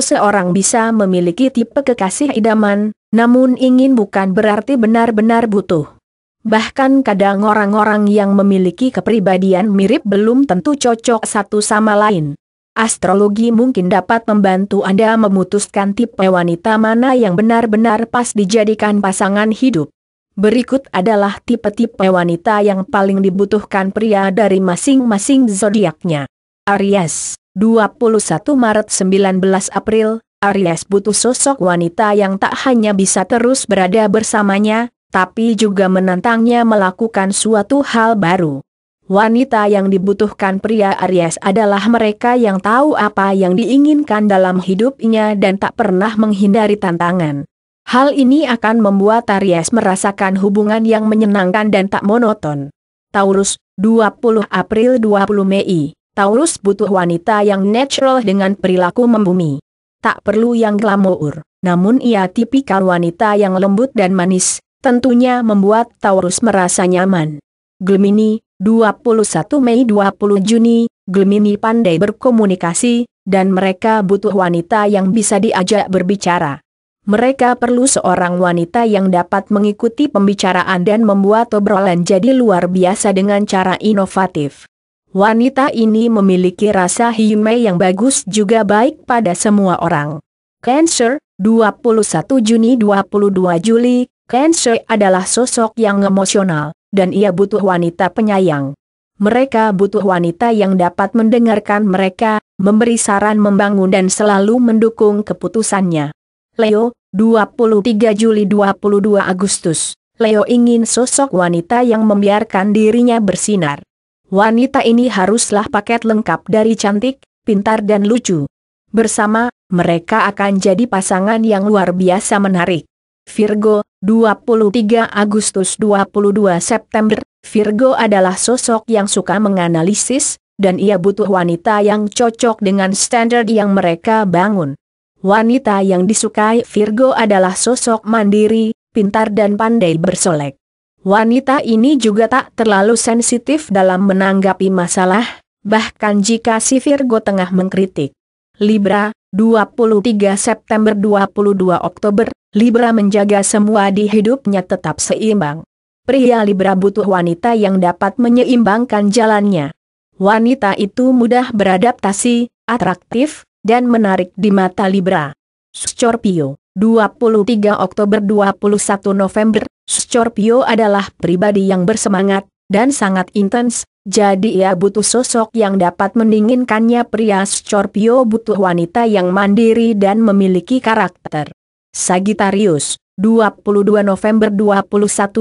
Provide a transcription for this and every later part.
seseorang bisa memiliki tipe kekasih idaman, namun ingin bukan berarti benar-benar butuh. Bahkan kadang orang-orang yang memiliki kepribadian mirip belum tentu cocok satu sama lain. Astrologi mungkin dapat membantu Anda memutuskan tipe wanita mana yang benar-benar pas dijadikan pasangan hidup. Berikut adalah tipe-tipe wanita yang paling dibutuhkan pria dari masing-masing zodiaknya. Aries 21 Maret 19 April, Aries butuh sosok wanita yang tak hanya bisa terus berada bersamanya, tapi juga menantangnya melakukan suatu hal baru. Wanita yang dibutuhkan pria Aries adalah mereka yang tahu apa yang diinginkan dalam hidupnya dan tak pernah menghindari tantangan. Hal ini akan membuat Aries merasakan hubungan yang menyenangkan dan tak monoton. Taurus, 20 April 20 Mei Taurus butuh wanita yang natural dengan perilaku membumi. Tak perlu yang glamour, namun ia tipikal wanita yang lembut dan manis, tentunya membuat Taurus merasa nyaman. Gemini, 21 Mei 20 Juni, Gemini pandai berkomunikasi, dan mereka butuh wanita yang bisa diajak berbicara. Mereka perlu seorang wanita yang dapat mengikuti pembicaraan dan membuat obrolan jadi luar biasa dengan cara inovatif. Wanita ini memiliki rasa hiume yang bagus juga baik pada semua orang. Cancer, 21 Juni 22 Juli, Cancer adalah sosok yang emosional, dan ia butuh wanita penyayang. Mereka butuh wanita yang dapat mendengarkan mereka, memberi saran membangun dan selalu mendukung keputusannya. Leo, 23 Juli 22 Agustus, Leo ingin sosok wanita yang membiarkan dirinya bersinar wanita ini haruslah paket lengkap dari cantik, pintar dan lucu. Bersama, mereka akan jadi pasangan yang luar biasa menarik. Virgo, 23 Agustus 22 September, Virgo adalah sosok yang suka menganalisis, dan ia butuh wanita yang cocok dengan standar yang mereka bangun. Wanita yang disukai Virgo adalah sosok mandiri, pintar dan pandai bersolek. Wanita ini juga tak terlalu sensitif dalam menanggapi masalah, bahkan jika si Virgo tengah mengkritik. Libra, 23 September 22 Oktober, Libra menjaga semua di hidupnya tetap seimbang. Pria Libra butuh wanita yang dapat menyeimbangkan jalannya. Wanita itu mudah beradaptasi, atraktif, dan menarik di mata Libra. Scorpio, 23 Oktober 21 November, Scorpio adalah pribadi yang bersemangat, dan sangat intens, jadi ia butuh sosok yang dapat mendinginkannya pria Scorpio butuh wanita yang mandiri dan memiliki karakter. Sagittarius, 22 November 21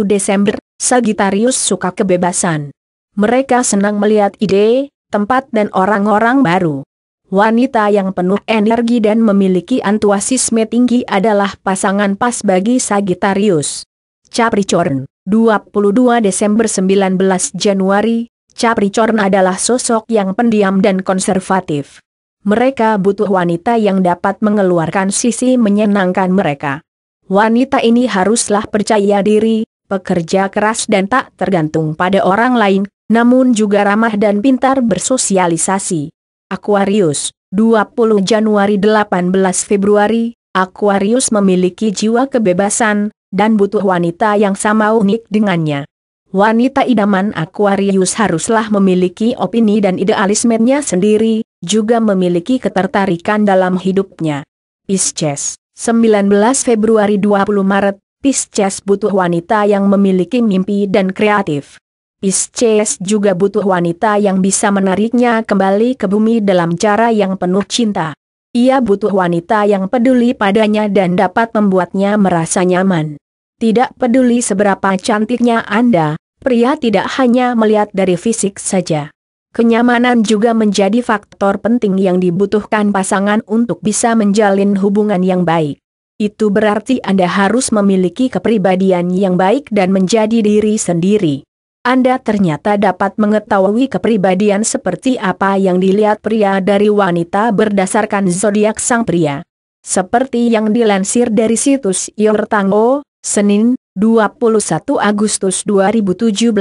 Desember, Sagittarius suka kebebasan. Mereka senang melihat ide, tempat dan orang-orang baru. Wanita yang penuh energi dan memiliki antusiasme tinggi adalah pasangan pas bagi Sagittarius. Capricorn, 22 Desember 19 Januari, Capricorn adalah sosok yang pendiam dan konservatif. Mereka butuh wanita yang dapat mengeluarkan sisi menyenangkan mereka. Wanita ini haruslah percaya diri, pekerja keras dan tak tergantung pada orang lain, namun juga ramah dan pintar bersosialisasi. Aquarius, 20 Januari 18 Februari, Aquarius memiliki jiwa kebebasan, dan butuh wanita yang sama unik dengannya. Wanita idaman Aquarius haruslah memiliki opini dan idealismenya sendiri, juga memiliki ketertarikan dalam hidupnya. Pisces, 19 Februari 20 Maret, Pisces butuh wanita yang memiliki mimpi dan kreatif. Pisces juga butuh wanita yang bisa menariknya kembali ke bumi dalam cara yang penuh cinta. Ia butuh wanita yang peduli padanya dan dapat membuatnya merasa nyaman. Tidak peduli seberapa cantiknya Anda, pria tidak hanya melihat dari fisik saja. Kenyamanan juga menjadi faktor penting yang dibutuhkan pasangan untuk bisa menjalin hubungan yang baik. Itu berarti Anda harus memiliki kepribadian yang baik dan menjadi diri sendiri. Anda ternyata dapat mengetahui kepribadian seperti apa yang dilihat pria dari wanita berdasarkan zodiak sang pria. Seperti yang dilansir dari situs Your Tango, Senin, 21 Agustus 2017,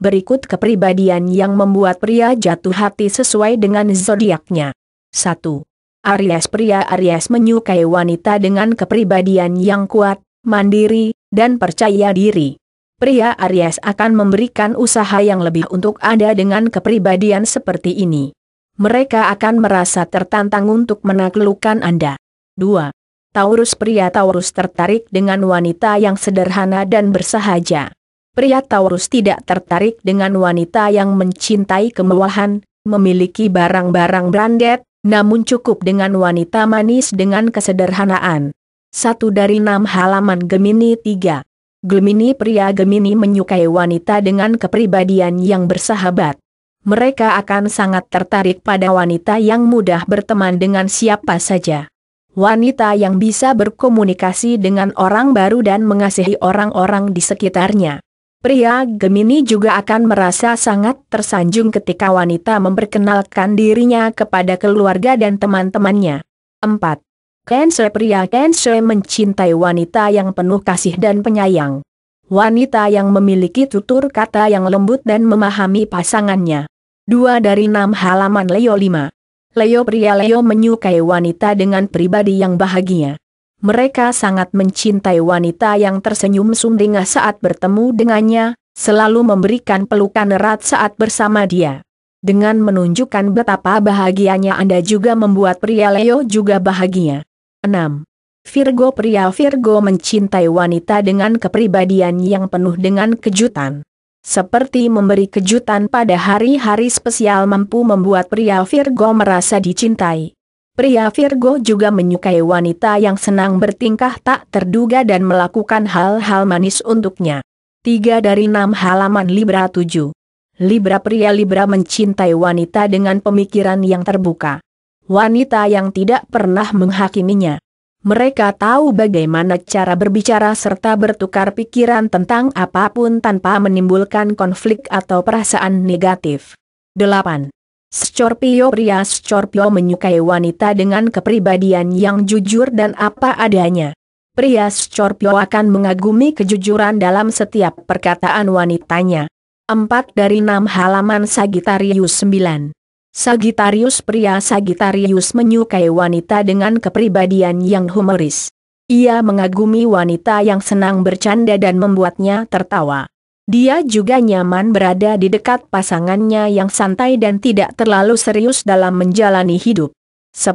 berikut kepribadian yang membuat pria jatuh hati sesuai dengan zodiaknya. 1. Aries Pria Aries menyukai wanita dengan kepribadian yang kuat, mandiri, dan percaya diri. Pria Aries akan memberikan usaha yang lebih untuk Anda dengan kepribadian seperti ini. Mereka akan merasa tertantang untuk menaklukkan Anda. 2. Taurus pria Taurus tertarik dengan wanita yang sederhana dan bersahaja. Pria Taurus tidak tertarik dengan wanita yang mencintai kemewahan, memiliki barang-barang branded, namun cukup dengan wanita manis dengan kesederhanaan. Satu dari enam halaman Gemini 3. Gemini pria Gemini menyukai wanita dengan kepribadian yang bersahabat. Mereka akan sangat tertarik pada wanita yang mudah berteman dengan siapa saja wanita yang bisa berkomunikasi dengan orang baru dan mengasihi orang-orang di sekitarnya. Pria Gemini juga akan merasa sangat tersanjung ketika wanita memperkenalkan dirinya kepada keluarga dan teman-temannya. 4. Cancer Pria Cancer mencintai wanita yang penuh kasih dan penyayang. Wanita yang memiliki tutur kata yang lembut dan memahami pasangannya. Dua dari enam halaman Leo 5. Leo pria Leo menyukai wanita dengan pribadi yang bahagia. Mereka sangat mencintai wanita yang tersenyum sumringah saat bertemu dengannya, selalu memberikan pelukan erat saat bersama dia. Dengan menunjukkan betapa bahagianya Anda juga membuat pria Leo juga bahagia. 6. Virgo pria Virgo mencintai wanita dengan kepribadian yang penuh dengan kejutan. Seperti memberi kejutan pada hari-hari spesial mampu membuat pria Virgo merasa dicintai. Pria Virgo juga menyukai wanita yang senang bertingkah tak terduga dan melakukan hal-hal manis untuknya. Tiga dari enam halaman Libra 7 Libra pria Libra mencintai wanita dengan pemikiran yang terbuka. Wanita yang tidak pernah menghakiminya. Mereka tahu bagaimana cara berbicara serta bertukar pikiran tentang apapun tanpa menimbulkan konflik atau perasaan negatif. 8. Scorpio pria Scorpio menyukai wanita dengan kepribadian yang jujur dan apa adanya. Pria Scorpio akan mengagumi kejujuran dalam setiap perkataan wanitanya. 4 dari 6 halaman Sagittarius 9 Sagitarius pria Sagitarius menyukai wanita dengan kepribadian yang humoris. Ia mengagumi wanita yang senang bercanda dan membuatnya tertawa. Dia juga nyaman berada di dekat pasangannya yang santai dan tidak terlalu serius dalam menjalani hidup. 10.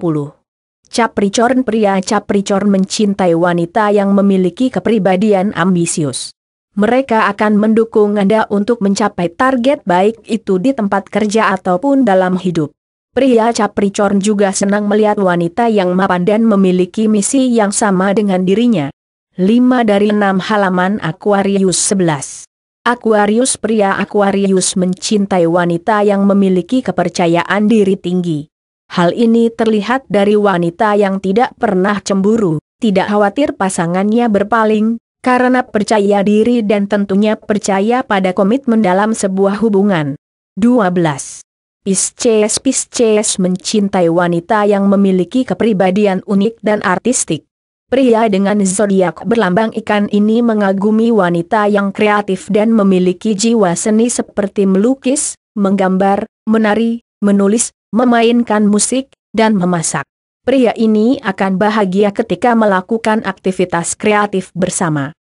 Capricorn pria Capricorn mencintai wanita yang memiliki kepribadian ambisius mereka akan mendukung Anda untuk mencapai target baik itu di tempat kerja ataupun dalam hidup. Pria Capricorn juga senang melihat wanita yang mapan dan memiliki misi yang sama dengan dirinya. 5 dari 6 halaman Aquarius 11 Aquarius pria Aquarius mencintai wanita yang memiliki kepercayaan diri tinggi. Hal ini terlihat dari wanita yang tidak pernah cemburu, tidak khawatir pasangannya berpaling, karena percaya diri dan tentunya percaya pada komitmen dalam sebuah hubungan. 12. Pisces Pisces mencintai wanita yang memiliki kepribadian unik dan artistik. Pria dengan zodiak berlambang ikan ini mengagumi wanita yang kreatif dan memiliki jiwa seni seperti melukis, menggambar, menari, menulis, memainkan musik, dan memasak pria ini akan bahagia ketika melakukan aktivitas kreatif bersama.